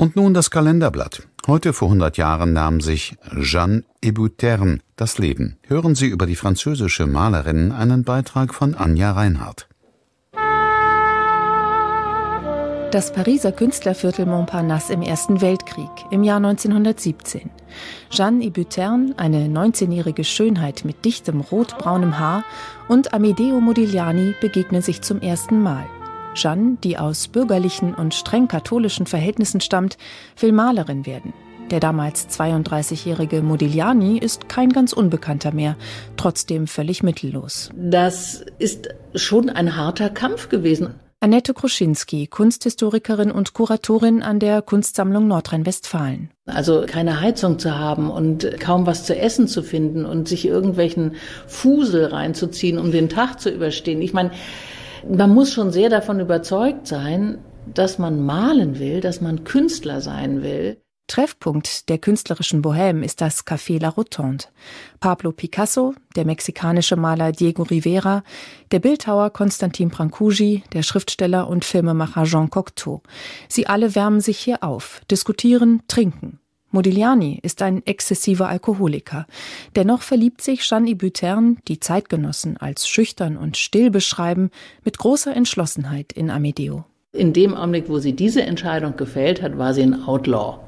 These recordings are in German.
Und nun das Kalenderblatt. Heute vor 100 Jahren nahm sich Jeanne Ebuterne das Leben. Hören Sie über die französische Malerin einen Beitrag von Anja Reinhardt. Das Pariser Künstlerviertel Montparnasse im Ersten Weltkrieg im Jahr 1917. Jeanne Ebuterne, eine 19-jährige Schönheit mit dichtem rotbraunem Haar, und Amedeo Modigliani begegnen sich zum ersten Mal. Jeanne, die aus bürgerlichen und streng katholischen Verhältnissen stammt, will Malerin werden. Der damals 32-jährige Modigliani ist kein ganz Unbekannter mehr, trotzdem völlig mittellos. Das ist schon ein harter Kampf gewesen. Annette Kruschinski, Kunsthistorikerin und Kuratorin an der Kunstsammlung Nordrhein-Westfalen. Also keine Heizung zu haben und kaum was zu essen zu finden und sich irgendwelchen Fusel reinzuziehen, um den Tag zu überstehen. Ich meine, man muss schon sehr davon überzeugt sein, dass man malen will, dass man Künstler sein will. Treffpunkt der künstlerischen Bohème ist das Café La Rotonde. Pablo Picasso, der mexikanische Maler Diego Rivera, der Bildhauer Konstantin Brancusi, der Schriftsteller und Filmemacher Jean Cocteau. Sie alle wärmen sich hier auf, diskutieren, trinken, Modigliani ist ein exzessiver Alkoholiker. Dennoch verliebt sich Jeanne Ibutern, die Zeitgenossen als schüchtern und still beschreiben, mit großer Entschlossenheit in Amedeo. In dem Augenblick, wo sie diese Entscheidung gefällt hat, war sie ein Outlaw.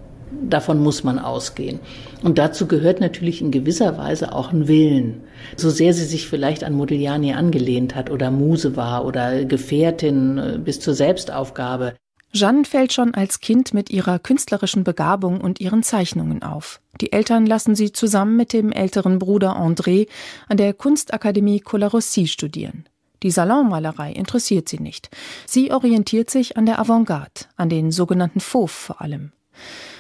Davon muss man ausgehen. Und dazu gehört natürlich in gewisser Weise auch ein Willen. So sehr sie sich vielleicht an Modigliani angelehnt hat oder Muse war oder Gefährtin äh, bis zur Selbstaufgabe, Jeanne fällt schon als Kind mit ihrer künstlerischen Begabung und ihren Zeichnungen auf. Die Eltern lassen sie zusammen mit dem älteren Bruder André an der Kunstakademie Colarossi studieren. Die Salonmalerei interessiert sie nicht. Sie orientiert sich an der Avantgarde, an den sogenannten Fauve vor allem.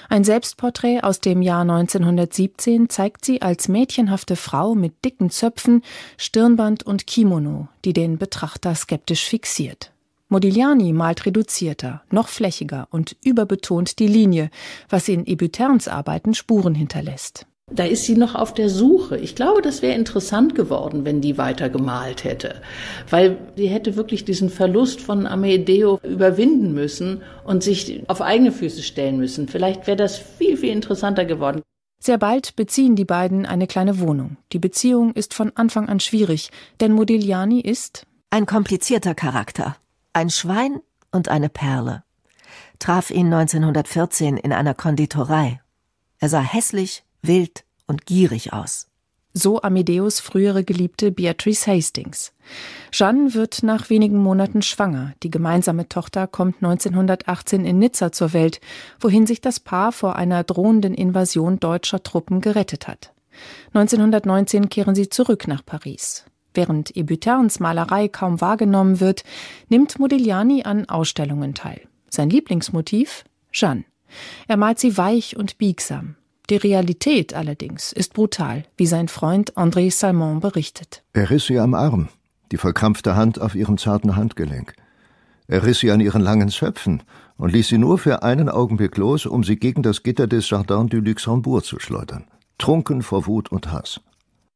Ein Selbstporträt aus dem Jahr 1917 zeigt sie als mädchenhafte Frau mit dicken Zöpfen, Stirnband und Kimono, die den Betrachter skeptisch fixiert. Modigliani malt reduzierter, noch flächiger und überbetont die Linie, was in Ebuterns Arbeiten Spuren hinterlässt. Da ist sie noch auf der Suche. Ich glaube, das wäre interessant geworden, wenn die weiter gemalt hätte. Weil sie hätte wirklich diesen Verlust von Amedeo überwinden müssen und sich auf eigene Füße stellen müssen. Vielleicht wäre das viel, viel interessanter geworden. Sehr bald beziehen die beiden eine kleine Wohnung. Die Beziehung ist von Anfang an schwierig, denn Modigliani ist ein komplizierter Charakter. Ein Schwein und eine Perle. Traf ihn 1914 in einer Konditorei. Er sah hässlich, wild und gierig aus. So Amedeus frühere Geliebte Beatrice Hastings. Jeanne wird nach wenigen Monaten schwanger. Die gemeinsame Tochter kommt 1918 in Nizza zur Welt, wohin sich das Paar vor einer drohenden Invasion deutscher Truppen gerettet hat. 1919 kehren sie zurück nach Paris. Während Ebuterns Malerei kaum wahrgenommen wird, nimmt Modigliani an Ausstellungen teil. Sein Lieblingsmotiv? Jeanne. Er malt sie weich und biegsam. Die Realität allerdings ist brutal, wie sein Freund André Salmon berichtet. Er riss sie am Arm, die verkrampfte Hand auf ihrem zarten Handgelenk. Er riss sie an ihren langen Zöpfen und ließ sie nur für einen Augenblick los, um sie gegen das Gitter des Jardin du Luxembourg zu schleudern, trunken vor Wut und Hass.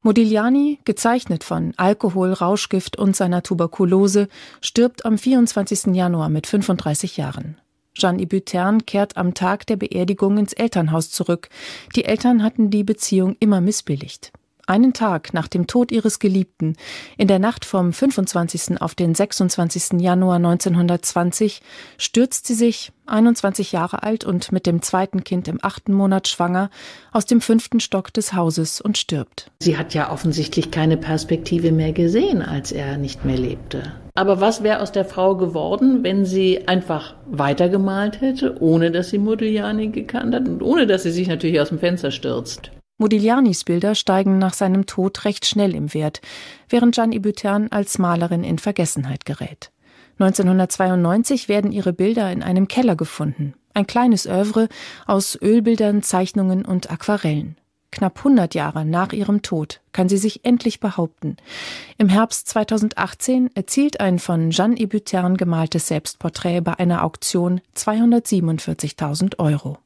Modigliani, gezeichnet von Alkohol, Rauschgift und seiner Tuberkulose, stirbt am 24. Januar mit 35 Jahren. Jeanne Ibutern kehrt am Tag der Beerdigung ins Elternhaus zurück. Die Eltern hatten die Beziehung immer missbilligt einen Tag nach dem Tod ihres Geliebten, in der Nacht vom 25. auf den 26. Januar 1920, stürzt sie sich, 21 Jahre alt und mit dem zweiten Kind im achten Monat schwanger, aus dem fünften Stock des Hauses und stirbt. Sie hat ja offensichtlich keine Perspektive mehr gesehen, als er nicht mehr lebte. Aber was wäre aus der Frau geworden, wenn sie einfach weitergemalt hätte, ohne dass sie Modigliani gekannt hat und ohne dass sie sich natürlich aus dem Fenster stürzt? Modiglianis Bilder steigen nach seinem Tod recht schnell im Wert, während Gianni Butern als Malerin in Vergessenheit gerät. 1992 werden ihre Bilder in einem Keller gefunden, ein kleines Övre aus Ölbildern, Zeichnungen und Aquarellen. Knapp 100 Jahre nach ihrem Tod kann sie sich endlich behaupten. Im Herbst 2018 erzielt ein von Jeanne Ibutern gemaltes Selbstporträt bei einer Auktion 247.000 Euro.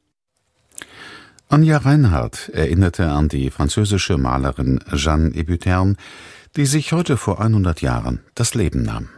Anja Reinhardt erinnerte an die französische Malerin Jeanne Hébuterne, die sich heute vor 100 Jahren das Leben nahm.